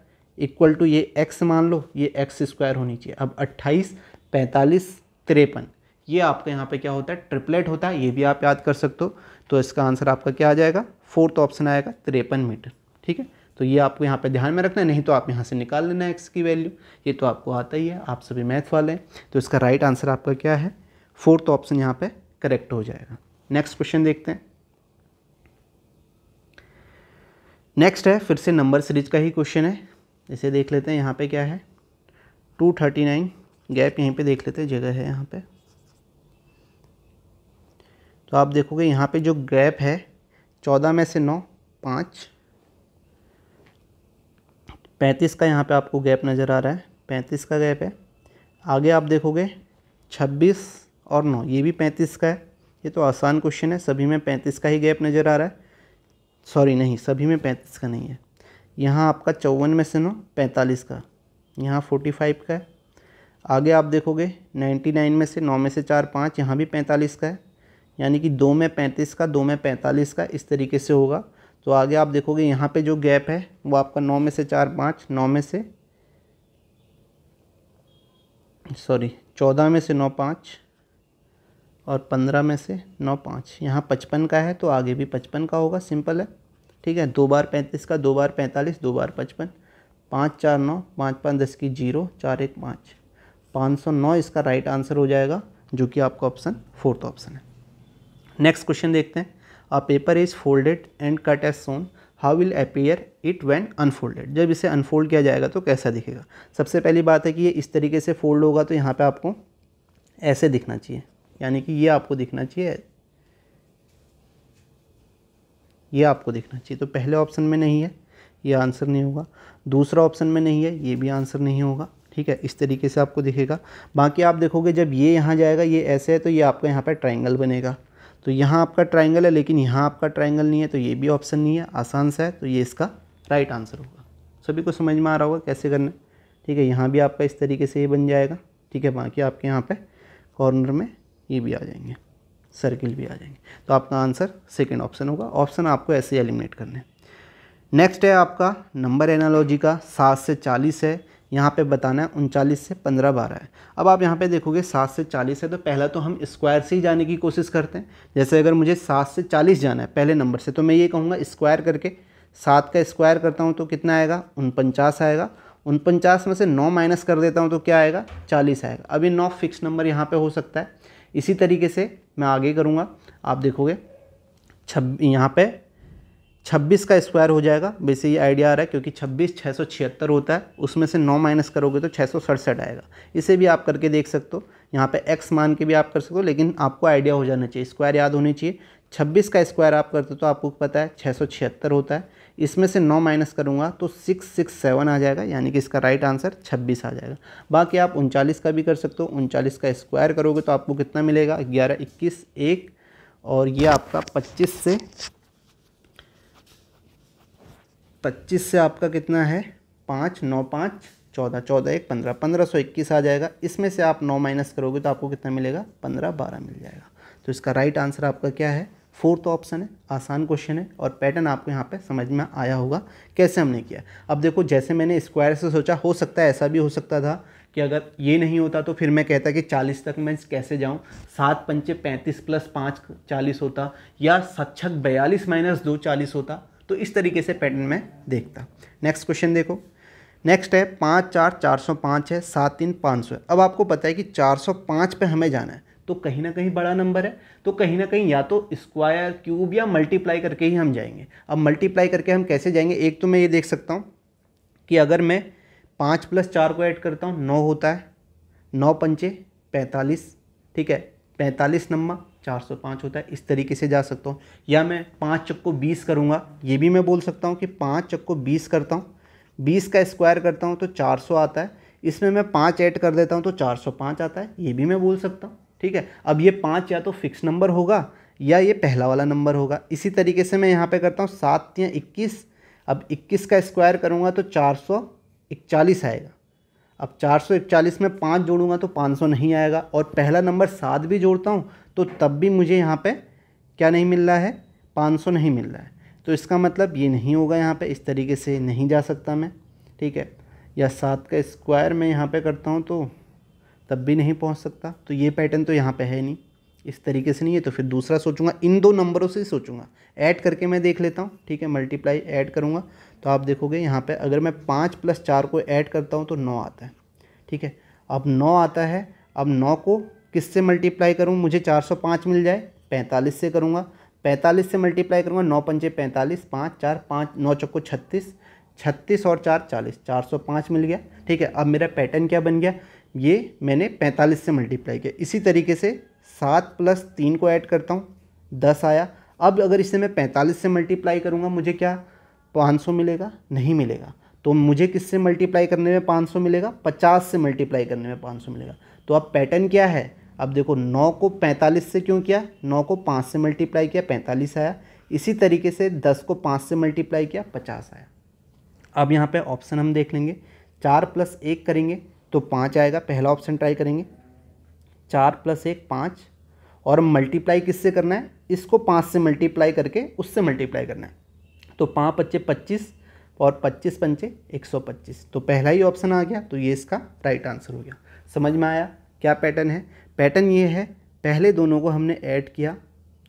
इक्वल टू ये एक्स मान लो ये एक्स स्क्वायर होनी चाहिए अब अट्ठाईस पैंतालीस तिरपन ये आपका यहाँ पे क्या होता है ट्रिपलेट होता है ये भी आप याद कर सकते हो तो इसका आंसर आपका क्या आ जाएगा फोर्थ ऑप्शन आएगा तिरपन मीटर ठीक है तो ये आपको यहाँ पे ध्यान में रखना है नहीं तो आप यहाँ से निकाल लेना है एक्स की वैल्यू ये तो आपको आता ही है आप सभी मैथ वाले हैं तो इसका राइट आंसर आपका क्या है फोर्थ ऑप्शन यहाँ पर करेक्ट हो जाएगा नेक्स्ट क्वेश्चन देखते हैं नेक्स्ट है फिर से नंबर सीरीज का ही क्वेश्चन है इसे देख लेते हैं यहाँ पे क्या है टू थर्टी नाइन गैप यहीं पे देख लेते हैं जगह है यहाँ पे तो आप देखोगे यहाँ पे जो गैप है चौदह में से नौ पाँच पैंतीस का यहाँ पे आपको गैप नज़र आ रहा है पैंतीस का गैप है आगे आप देखोगे छब्बीस और नौ ये भी पैंतीस का है ये तो आसान क्वेश्चन है सभी में पैंतीस का ही गैप नज़र आ रहा है सॉरी नहीं सभी में पैंतीस का नहीं है यहाँ आपका चौवन में से नौ पैंतालीस का यहाँ फोर्टी फाइव का है आगे आप देखोगे नाइन्टी नाइन में से नौ में से चार पाँच यहाँ भी पैंतालीस का है यानी कि दो में पैंतीस का दो में पैंतालीस का इस तरीके से होगा तो आगे आप देखोगे यहाँ पे जो गैप है वो आपका नौ में से चार पाँच नौ में से सॉरी चौदह में से नौ पाँच और पंद्रह में से नौ पाँच यहाँ पचपन का है तो आगे भी पचपन का होगा सिंपल है ठीक है दो बार पैंतीस का दो बार पैंतालीस दो बार पचपन पाँच चार नौ पाँच पाँच दस की जीरो चार एक पाँच पाँच सौ नौ इसका राइट आंसर हो जाएगा जो कि आपका ऑप्शन फोर्थ ऑप्शन है नेक्स्ट क्वेश्चन देखते हैं a paper is folded and cut as shown how will appear it when unfolded जब इसे अनफोल्ड किया जाएगा तो कैसा दिखेगा सबसे पहली बात है कि ये इस तरीके से फोल्ड होगा तो यहाँ पे आपको ऐसे दिखना चाहिए यानी कि ये आपको दिखना चाहिए ये आपको दिखना चाहिए तो पहले ऑप्शन में नहीं है ये आंसर नहीं होगा दूसरा ऑप्शन में नहीं है ये भी आंसर नहीं होगा ठीक है इस तरीके से आपको दिखेगा बाकी आप देखोगे जब ये यहाँ जाएगा ये ऐसे है तो ये आपका यहाँ पर ट्राइंगल बनेगा तो यहाँ आपका ट्राइंगल है लेकिन यहाँ आपका ट्राइंगल नहीं है तो ये भी ऑप्शन नहीं है आसान सा है तो ये इसका राइट आंसर होगा सभी को समझ में आ रहा होगा कैसे करना ठीक है यहाँ भी आपका इस तरीके से ये बन जाएगा ठीक है बाकी आपके यहाँ पर कॉर्नर में ये भी आ जाएंगे सर्किल भी आ जाएंगे तो आपका आंसर सेकेंड ऑप्शन होगा ऑप्शन आपको ऐसे ही एलिमिनेट करने नेक्स्ट है आपका नंबर एनालॉजी का सात से चालीस है यहाँ पे बताना है उनचालीस से पंद्रह बारह है अब आप यहाँ पे देखोगे सात से चालीस है तो पहला तो हम स्क्वायर से ही जाने की कोशिश करते हैं जैसे अगर मुझे सात से चालीस जाना है पहले नंबर से तो मैं ये कहूँगा स्क्वायर करके सात का स्क्वायर करता हूँ तो कितना आएगा उनपचास आएगा उनपचास में से नौ माइनस कर देता हूँ तो क्या आएगा चालीस आएगा अभी नौ फिक्स नंबर यहाँ पर हो सकता है इसी तरीके से मैं आगे करूँगा आप देखोगे छब यहाँ पे 26 का स्क्वायर हो जाएगा वैसे ये आइडिया आ रहा है क्योंकि 26 676 होता है उसमें से 9 माइनस करोगे तो छः आएगा इसे भी आप करके देख सकते हो यहाँ पे एक्स मान के भी आप कर सकते हो लेकिन आपको आइडिया हो जाना चाहिए स्क्वायर याद होनी चाहिए 26 का स्क्वायर आप करते हो तो आपको पता है छः होता है इसमें से नौ माइनस करूँगा तो सिक्स सिक्स सेवन आ जाएगा यानी कि इसका राइट आंसर छब्बीस आ जाएगा बाकी आप उनचालीस का भी कर सकते हो उनचालीस का स्क्वायर करोगे तो आपको कितना मिलेगा ग्यारह इक्कीस एक और ये आपका पच्चीस से पच्चीस से आपका कितना है पाँच नौ पाँच चौदह चौदह एक पंद्रह पंद्रह सौ इक्कीस आ जाएगा इसमें से आप नौ माइनस करोगे तो आपको कितना मिलेगा पंद्रह बारह मिल जाएगा तो इसका राइट आंसर आपका क्या है फोर्थ ऑप्शन है आसान क्वेश्चन है और पैटर्न आपको यहाँ पे समझ में आया होगा कैसे हमने किया अब देखो जैसे मैंने स्क्वायर से सोचा हो सकता है ऐसा भी हो सकता था कि अगर ये नहीं होता तो फिर मैं कहता कि चालीस तक मैं कैसे जाऊँ सात पंचे पैंतीस प्लस पाँच चालीस होता या सत छक बयालीस माइनस दो चालीस होता तो इस तरीके से पैटर्न में देखता नेक्स्ट क्वेश्चन देखो नेक्स्ट है पाँच चार चार सौ पाँच है सात तीन पाँच सौ अब आपको पता है कि चार सौ पाँच पर हमें जाना है तो कहीं ना कहीं बड़ा नंबर है तो कहीं ना कहीं या तो स्क्वायर क्यूब या मल्टीप्लाई करके ही हम जाएंगे अब मल्टीप्लाई करके हम कैसे जाएंगे एक तो मैं ये देख सकता हूँ कि अगर मैं पाँच प्लस चार को ऐड करता हूँ नौ होता है नौ पंचे पैंतालीस ठीक है पैंतालीस नंबर चार सौ पाँच होता है इस तरीके से जा सकता हूँ या मैं पाँच चक्को बीस करूँगा ये भी मैं बोल सकता हूँ कि पाँच चक्को बीस करता हूँ बीस का स्क्वायर करता हूँ तो चार सौ आता है इसमें मैं पाँच ऐड कर देता हूँ तो चार सौ पाँच आता है ये भी मैं बोल सकता हूँ ठीक है अब ये पाँच या तो फिक्स नंबर होगा या ये पहला वाला नंबर होगा इसी तरीके से मैं यहाँ पे करता हूँ सात या इक्कीस अब इक्कीस का स्क्वायर करूँगा तो चार सौ इकचालीस आएगा अब चार सौ इकचालीस में पाँच जोड़ूंगा तो पाँच सौ नहीं आएगा और पहला नंबर सात भी जोड़ता हूँ तो तब भी मुझे यहाँ पे क्या नहीं मिल रहा है पाँच सौ नहीं मिल रहा है तो इसका मतलब ये नहीं होगा यहाँ पर इस तरीके से नहीं जा सकता मैं ठीक है या सात का स्क्वायर मैं यहाँ पर करता हूँ तो तब भी नहीं पहुंच सकता तो ये पैटर्न तो यहाँ पे है नहीं इस तरीके से नहीं है तो फिर दूसरा सोचूंगा इन दो नंबरों से ही सोचूंगा ऐड करके मैं देख लेता हूँ ठीक है मल्टीप्लाई ऐड करूँगा तो आप देखोगे यहाँ पे अगर मैं पाँच प्लस चार को ऐड करता हूँ तो नौ आता है ठीक है अब नौ आता है अब नौ को किससे मल्टीप्लाई करूँ मुझे चार सौ पाँच मिल जाए पैंतालीस से करूँगा पैंतालीस से मल्टीप्लाई करूँगा नौ पंचे पैंतालीस पाँच चार पाँच नौ चक्को छत्तीस छत्तीस और चार चालीस चार सौ पाँच मिल गया ठीक है अब मेरा पैटर्न क्या बन गया ये मैंने पैंतालीस से मल्टीप्लाई किया इसी तरीके से सात प्लस तीन को ऐड करता हूँ दस आया अब अगर इसे मैं पैंतालीस से मल्टीप्लाई करूँगा मुझे क्या पाँच सौ मिलेगा नहीं मिलेगा तो मुझे किससे मल्टीप्लाई करने में पाँच सौ मिलेगा पचास से मल्टीप्लाई करने में पाँच सौ मिलेगा तो अब पैटर्न क्या है अब देखो नौ को पैंतालीस से क्यों किया नौ को पाँच से मल्टीप्लाई किया पैंतालीस आया इसी तरीके से दस को पाँच से मल्टीप्लाई किया पचास आया अब यहाँ पे ऑप्शन हम देख लेंगे चार प्लस एक करेंगे तो पाँच आएगा पहला ऑप्शन ट्राई करेंगे चार प्लस एक पाँच और मल्टीप्लाई किससे करना है इसको पाँच से मल्टीप्लाई करके उससे मल्टीप्लाई करना है तो पाँच पच्चे पच्चीस और पच्चीस पंचे एक सौ पच्चीस तो पहला ही ऑप्शन आ गया तो ये इसका राइट आंसर हो गया समझ में आया क्या पैटर्न है पैटर्न ये है पहले दोनों को हमने ऐड किया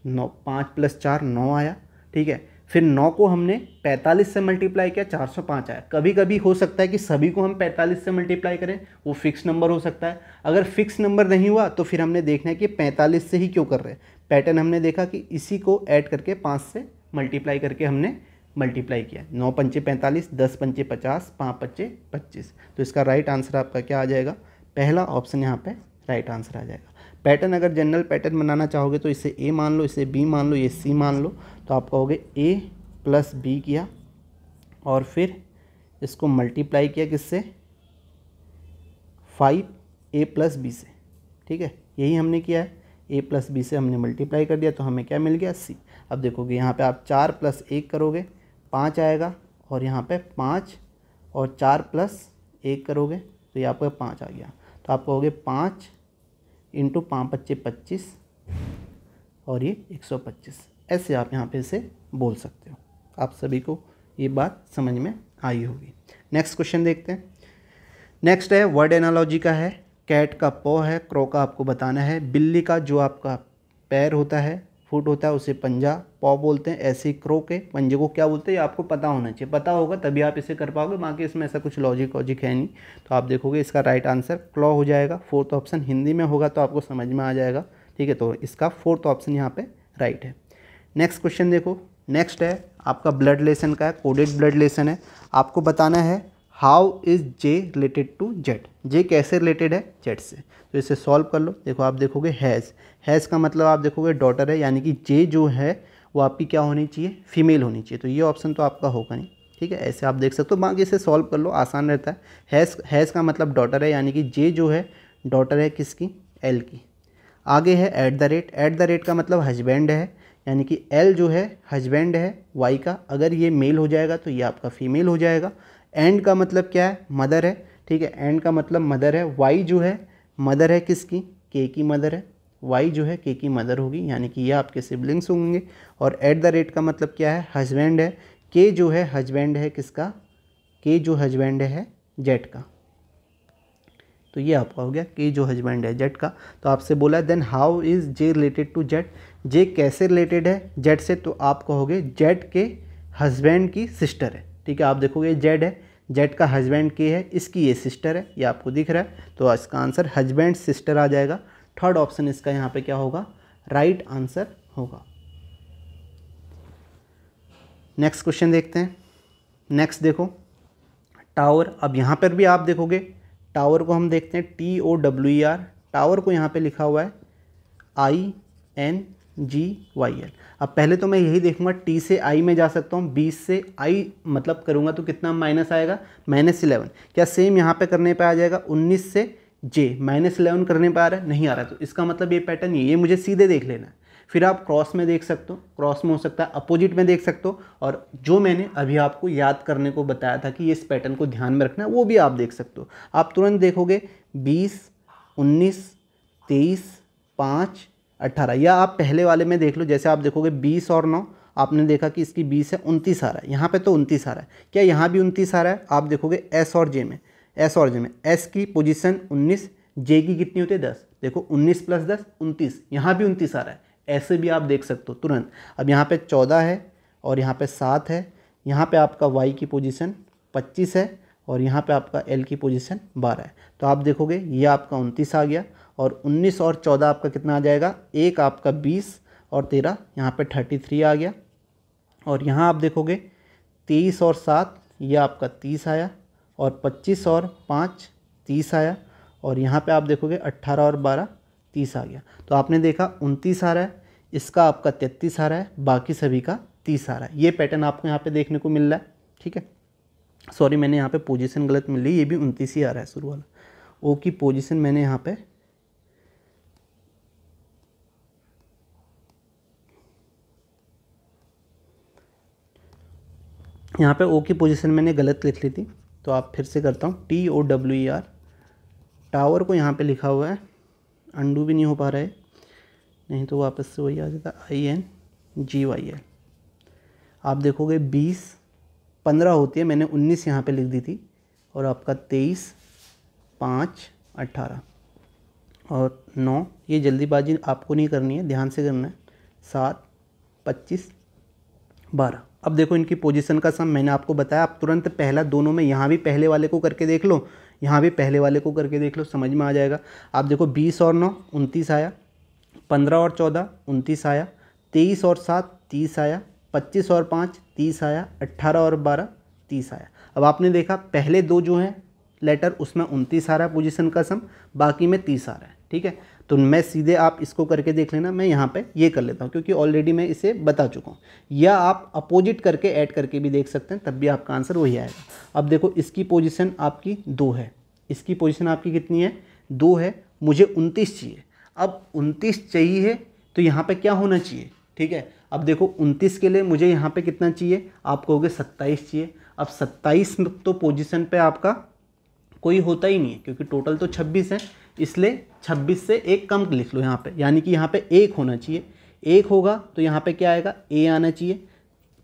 नौ पाँच प्लस चार नौ आया ठीक है फिर नौ को हमने पैंतालीस से मल्टीप्लाई किया चार सौ पाँच आया कभी कभी हो सकता है कि सभी को हम पैंतालीस से मल्टीप्लाई करें वो फिक्स नंबर हो सकता है अगर फिक्स नंबर नहीं हुआ तो फिर हमने देखना है कि पैंतालीस से ही क्यों कर रहे हैं पैटर्न हमने देखा कि इसी को ऐड करके पाँच से मल्टीप्लाई करके हमने मल्टीप्लाई किया नौ पंचे पैंतालीस दस पंचे पचास पाँच पच्चे पच्चीस तो इसका राइट आंसर आपका क्या आ जाएगा पहला ऑप्शन यहाँ पे राइट आंसर आ जाएगा पैटर्न अगर जनरल पैटर्न बनाना चाहोगे तो इसे ए मान लो इसे बी मान लो ये सी मान लो तो आप कहोगे ए प्लस बी किया और फिर इसको मल्टीप्लाई किया किससे फाइव ए प्लस बी से ठीक है यही हमने किया है ए प्लस बी से हमने मल्टीप्लाई कर दिया तो हमें क्या मिल गया सी अब देखोगे यहाँ पे आप चार प्लस एक करोगे पाँच आएगा और यहाँ पे पाँच और चार प्लस एक करोगे तो ये आपका पाँच आ गया तो आप कहोगे पाँच इंटू पाँच पच्चे पच्चीस और ये एक सौ पच्चीस ऐसे आप यहाँ पे इसे बोल सकते हो आप सभी को ये बात समझ में आई होगी नेक्स्ट क्वेश्चन देखते हैं नेक्स्ट है वर्ड एनालॉजी का है कैट का पो है क्रो का आपको बताना है बिल्ली का जो आपका पैर होता है फुट होता है उसे पंजा पॉ बोलते हैं ऐसे ही क्रो के पंजे को क्या बोलते हैं ये आपको पता होना चाहिए पता होगा तभी आप इसे कर पाओगे बाकी इसमें ऐसा कुछ लॉजिक वॉजिक है नहीं तो आप देखोगे इसका राइट आंसर क्लॉ हो जाएगा फोर्थ ऑप्शन हिंदी में होगा तो आपको समझ में आ जाएगा ठीक है तो इसका फोर्थ ऑप्शन यहाँ पर राइट है नेक्स्ट क्वेश्चन देखो नेक्स्ट है आपका ब्लड लेसन का है कोडेड ब्लड लेसन है आपको बताना है how is J related to Z J कैसे रिलेटेड है जेड से तो इसे सॉल्व कर लो देखो आप देखोगे हैज़ हैज़ का मतलब आप देखोगे डॉटर है यानी कि जे जो है वो आपकी क्या होनी चाहिए फीमेल होनी चाहिए तो ये ऑप्शन तो आपका होगा नहीं ठीक है ऐसे आप देख सकते हो बाकी इसे सॉल्व कर लो आसान रहता है हैज़ हैज़ का मतलब डॉटर है यानी कि जे जो है डॉटर है किसकी एल की आगे है at the rate at the rate का मतलब हस्बैंड है यानी कि एल जो है हजबैंड है वाई का अगर ये मेल हो जाएगा तो ये आपका फीमेल हो जाएगा एंड का मतलब क्या है मदर है ठीक है एंड का मतलब मदर है वाई जो है मदर है किसकी के की मदर है वाई जो है के की मदर होगी यानी कि ये आपके सिबलिंग्स होंगे और एट द रेट का मतलब क्या है हजबैंड है के जो है हजबैंड है किसका के जो हजबैंड है जेट का तो ये आपका हो गया के जो हजबैंड है जेट का तो आपसे बोला then how is J related to Z J कैसे रिलेटेड है जेट से तो आप कहोगे जेट के हस्बैंड की सिस्टर है ठीक है आप देखोगे जेड है जेट का हस्बैंड के है इसकी ये सिस्टर है ये आपको दिख रहा है तो इसका आंसर हस्बैंड सिस्टर आ जाएगा थर्ड ऑप्शन इसका यहाँ पे क्या होगा राइट right आंसर होगा नेक्स्ट क्वेश्चन देखते हैं नेक्स्ट देखो टावर अब यहाँ पर भी आप देखोगे टावर को हम देखते हैं T O W E R tower को यहाँ पे लिखा हुआ है I N G Y L अब पहले तो मैं यही देखूंगा टी से आई में जा सकता हूँ बीस से आई मतलब करूँगा तो कितना माइनस आएगा माइनस इलेवन क्या सेम यहाँ पे करने पे आ जाएगा उन्नीस से जे माइनस इलेवन करने पे आ रहा है नहीं आ रहा तो इसका मतलब ये पैटर्न ये, ये मुझे सीधे देख लेना है फिर आप क्रॉस में देख सकते हो क्रॉस में हो सकता है अपोजिट में देख सकते हो और जो मैंने अभी आपको याद करने को बताया था कि इस पैटर्न को ध्यान में रखना है वो भी आप देख सकते हो आप तुरंत देखोगे बीस उन्नीस तेईस पाँच अट्ठारह या आप पहले वाले में देख लो जैसे आप देखोगे बीस और नौ आपने देखा कि इसकी बीस है उनतीस आ रहा है यहाँ पे तो उनतीस आ रहा है क्या यहाँ भी उनतीस आ रहा है आप देखोगे एस और जे में एस और जे में एस की पोजिशन उन्नीस जे की कितनी होती है दस देखो उन्नीस प्लस दस उनतीस यहाँ भी उनतीस आ रहा है ऐसे भी आप देख सकते हो तुरंत अब यहाँ पे चौदह है और यहाँ पे सात है यहाँ पे आपका वाई की पोजीशन पच्चीस है और यहाँ पे आपका एल की पोजीशन बारह है तो आप देखोगे ये आपका उनतीस आ गया और उन्नीस और चौदह आपका कितना आ जाएगा एक आपका बीस और तेरह यहाँ पे थर्टी थ्री आ गया और यहाँ आप देखोगे तेईस और सात ये आपका तीस आया और पच्चीस और पाँच तीस आया और यहाँ पे आप देखोगे अट्ठारह और बारह तीस आ गया तो आपने देखा उनतीस आ रहा है इसका आपका तैतीस आ रहा है बाकी सभी का तीस आ रहा है ये पैटर्न आपको यहाँ पे देखने को मिल रहा है ठीक है सॉरी मैंने यहाँ पे पोजीशन गलत मिल रही ये भी उनतीस ही आ रहा है शुरू वाला ओ की पोजीशन मैंने यहाँ पे यहाँ पे ओ की पोजीशन मैंने गलत लिख ली थी तो आप फिर से करता हूँ T O W E R tower को यहाँ पे लिखा हुआ है अंडू भी नहीं हो पा रहा है नहीं तो वापस से वही आ जाता I N G Y L आप देखोगे बीस पंद्रह होती है मैंने उन्नीस यहाँ पे लिख दी थी और आपका तेईस पाँच अट्ठारह और नौ ये जल्दीबाजी आपको नहीं करनी है ध्यान से करना है सात पच्चीस बारह अब देखो इनकी पोजीशन का सम मैंने आपको बताया आप तुरंत पहला दोनों में यहाँ भी पहले वाले को करके देख लो यहाँ भी पहले वाले को करके देख लो समझ में आ जाएगा आप देखो बीस और नौ उनतीस आया पंद्रह और चौदह उनतीस आया तेईस और सात तीस आया पच्चीस और पाँच तीस आया अट्ठारह और बारह तीस आया अब आपने देखा पहले दो जो हैं लेटर उसमें उनतीस आ रहा है पोजिशन का सम बाकी में तीस आ रहा है ठीक है तो मैं सीधे आप इसको करके देख लेना मैं यहाँ पे ये कर लेता हूँ क्योंकि ऑलरेडी मैं इसे बता चुका हूँ या आप अपोजिट करके ऐड करके भी देख सकते हैं तब भी आपका आंसर वही आएगा अब देखो इसकी पोजिशन आपकी दो है इसकी पोजिशन आपकी कितनी है दो है मुझे उनतीस चाहिए अब उनतीस चाहिए तो यहाँ पर क्या होना चाहिए ठीक है अब देखो 29 के लिए मुझे यहाँ पे कितना चाहिए आप कहोगे 27 चाहिए अब 27 तो पोजीशन पे आपका कोई होता ही नहीं है क्योंकि टोटल तो 26 है इसलिए छब्बीस से एक कम लिख लो यहाँ पे यानी कि यहाँ पे एक होना चाहिए एक होगा तो यहाँ पे क्या आएगा ए आना चाहिए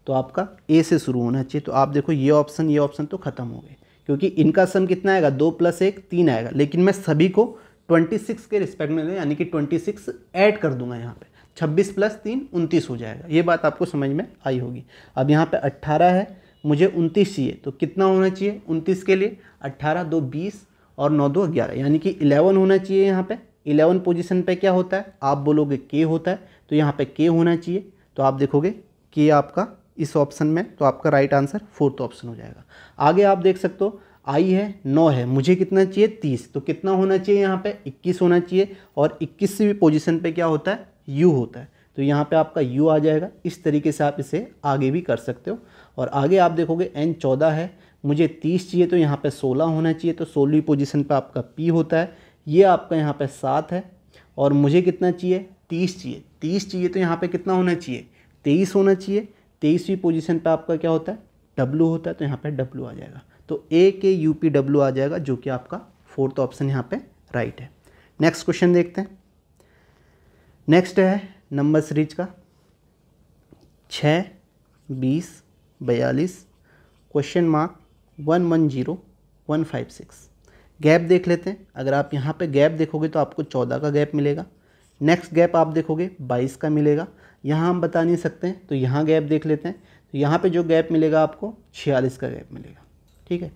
तो आपका ए से शुरू होना चाहिए तो आप देखो ये ऑप्शन ये ऑप्शन तो खत्म हो गए क्योंकि इनका सम कितना आएगा दो प्लस एक तीन आएगा लेकिन मैं सभी को ट्वेंटी सिक्स के रिस्पेक्ट में यानी कि ट्वेंटी सिक्स ऐड कर दूंगा यहाँ पे छब्बीस प्लस तीन उनतीस हो जाएगा ये बात आपको समझ में आई होगी अब यहाँ पे अट्ठारह है मुझे उनतीस चाहिए तो कितना होना चाहिए उनतीस के लिए अट्ठारह दो बीस और नौ दो ग्यारह यानी कि इलेवन होना चाहिए यहाँ पे इलेवन पोजीशन पे क्या होता है आप बोलोगे के होता है तो यहाँ पे के होना चाहिए तो आप देखोगे के आपका इस ऑप्शन में तो आपका राइट आंसर फोर्थ ऑप्शन हो जाएगा आगे आप देख सकते हो आई है नौ है मुझे कितना चाहिए तीस तो कितना होना चाहिए यहाँ पर इक्कीस होना चाहिए और इक्कीस से भी पोजिशन पर क्या होता है यू होता है तो यहाँ पे आपका यू आ जाएगा इस तरीके से आप इसे आगे भी कर सकते हो और आगे आप देखोगे एन चौदह है मुझे तीस चाहिए तो यहाँ पे सोलह होना चाहिए तो सोलहवीं पोजीशन पे आपका पी होता है ये आपका यहाँ पे सात है और मुझे कितना चाहिए तीस चाहिए तीस चाहिए तो यहाँ पे कितना होना चाहिए तेईस होना चाहिए तेईसवीं पोजीशन पे आपका क्या होता है W होता है तो यहाँ पे डब्लू आ जाएगा तो ए के यू पी डब्लू आ जाएगा जो कि आपका फोर्थ ऑप्शन यहाँ पे राइट है नेक्स्ट क्वेश्चन देखते हैं नेक्स्ट है नंबर सीरीज का छ बीस बयालीस question mark one one zero one five six gap देख लेते हैं अगर आप यहाँ पे गैप देखोगे तो आपको चौदह का गैप मिलेगा नेक्स्ट गैप आप देखोगे बाईस का मिलेगा यहाँ हम बता नहीं सकते हैं तो यहाँ गैप देख लेते हैं तो यहाँ पे जो गैप मिलेगा आपको छियालीस का गैप मिलेगा ठीक है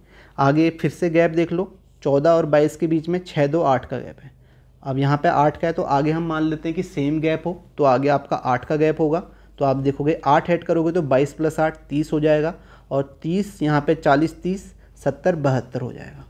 आगे फिर से गैप देख लो चौदह और बाईस के बीच में छः दो आठ का गैप है अब यहाँ पे आठ का है तो आगे हम मान लेते हैं कि सेम गैप हो तो आगे आपका आठ का गैप होगा तो आप देखोगे आठ ऐड करोगे तो बाईस प्लस आठ तीस हो जाएगा और तीस यहाँ पे चालीस तीस सत्तर बहत्तर हो जाएगा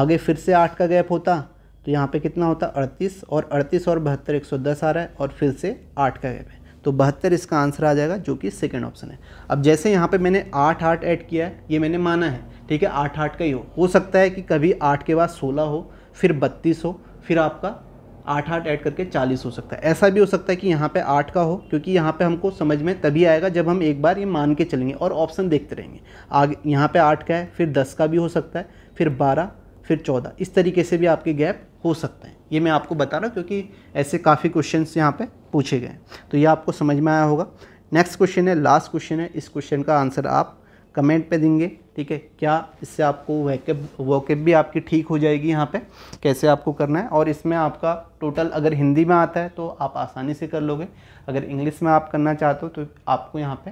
आगे फिर से आठ का गैप होता तो यहाँ पे कितना होता अड़तीस और अड़तीस और बहत्तर एक सौ दस आ रहा है और फिर से आठ का गैप है तो बहत्तर इसका आंसर आ जाएगा जो कि सेकेंड ऑप्शन है अब जैसे यहाँ पर मैंने आठ आठ ऐड किया है ये मैंने माना है ठीक है आठ आठ का ही हो हो सकता है कि कभी आठ के बाद सोलह हो फिर बत्तीस हो फिर आपका आठ आठ ऐड करके चालीस हो सकता है ऐसा भी हो सकता है कि यहाँ पे आठ का हो क्योंकि यहाँ पे हमको समझ में तभी आएगा जब हम एक बार ये मान के चलेंगे और ऑप्शन देखते रहेंगे आगे यहाँ पे आठ का है फिर दस का भी हो सकता है फिर बारह फिर चौदह इस तरीके से भी आपके गैप हो सकते हैं ये मैं आपको बता रहा हूँ क्योंकि ऐसे काफ़ी क्वेश्चन यहाँ पर पूछे गए तो ये आपको समझ में आया होगा नेक्स्ट क्वेश्चन है लास्ट क्वेश्चन है इस क्वेश्चन का आंसर आप कमेंट पर देंगे ठीक है क्या इससे आपको वैकेब वोकेब भी आपकी ठीक हो जाएगी यहाँ पे कैसे आपको करना है और इसमें आपका टोटल अगर हिंदी में आता है तो आप आसानी से कर लोगे अगर इंग्लिश में आप करना चाहते हो तो आपको यहाँ पे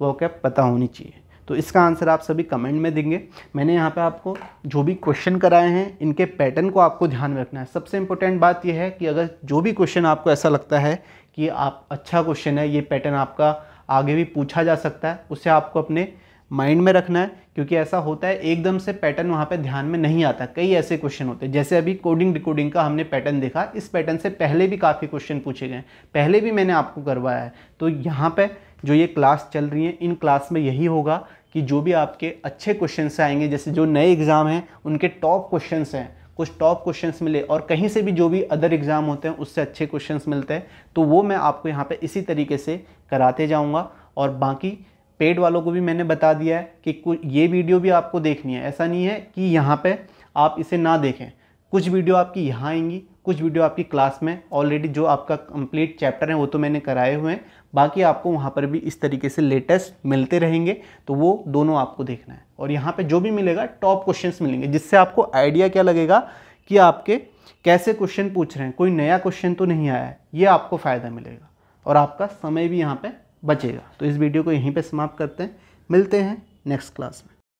वोकेब पता होनी चाहिए तो इसका आंसर आप सभी कमेंट में देंगे मैंने यहाँ पे आपको जो भी क्वेश्चन कराए हैं इनके पैटर्न को आपको ध्यान में रखना है सबसे इम्पोर्टेंट बात यह है कि अगर जो भी क्वेश्चन आपको ऐसा लगता है कि आप अच्छा क्वेश्चन है ये पैटर्न आपका आगे भी पूछा जा सकता है उसे आपको अपने माइंड में रखना है क्योंकि ऐसा होता है एकदम से पैटर्न वहाँ पे ध्यान में नहीं आता कई ऐसे क्वेश्चन होते हैं जैसे अभी कोडिंग डिकोडिंग का हमने पैटर्न देखा इस पैटर्न से पहले भी काफ़ी क्वेश्चन पूछे गए पहले भी मैंने आपको करवाया है तो यहाँ पर जो ये क्लास चल रही है इन क्लास में यही होगा कि जो भी आपके अच्छे क्वेश्चन आएंगे जैसे जो नए एग्ज़ाम हैं उनके टॉप क्वेश्चन हैं कुछ टॉप क्वेश्चंस मिले और कहीं से भी जो भी अदर एग्ज़ाम होते हैं उससे अच्छे क्वेश्चंस मिलते हैं तो वो मैं आपको यहाँ पे इसी तरीके से कराते जाऊँगा और बाकी पेड वालों को भी मैंने बता दिया है कि ये वीडियो भी आपको देखनी है ऐसा नहीं है कि यहाँ पे आप इसे ना देखें कुछ वीडियो आपकी यहाँ आएंगी कुछ वीडियो आपकी क्लास में ऑलरेडी जो आपका कंप्लीट चैप्टर है वो तो मैंने कराए हुए हैं बाकी आपको वहाँ पर भी इस तरीके से लेटेस्ट मिलते रहेंगे तो वो दोनों आपको देखना है और यहाँ पे जो भी मिलेगा टॉप क्वेश्चंस मिलेंगे जिससे आपको आइडिया क्या लगेगा कि आपके कैसे क्वेश्चन पूछ रहे हैं कोई नया क्वेश्चन तो नहीं आया है ये आपको फ़ायदा मिलेगा और आपका समय भी यहाँ पर बचेगा तो इस वीडियो को यहीं पे समाप्त करते हैं मिलते हैं नेक्स्ट क्लास में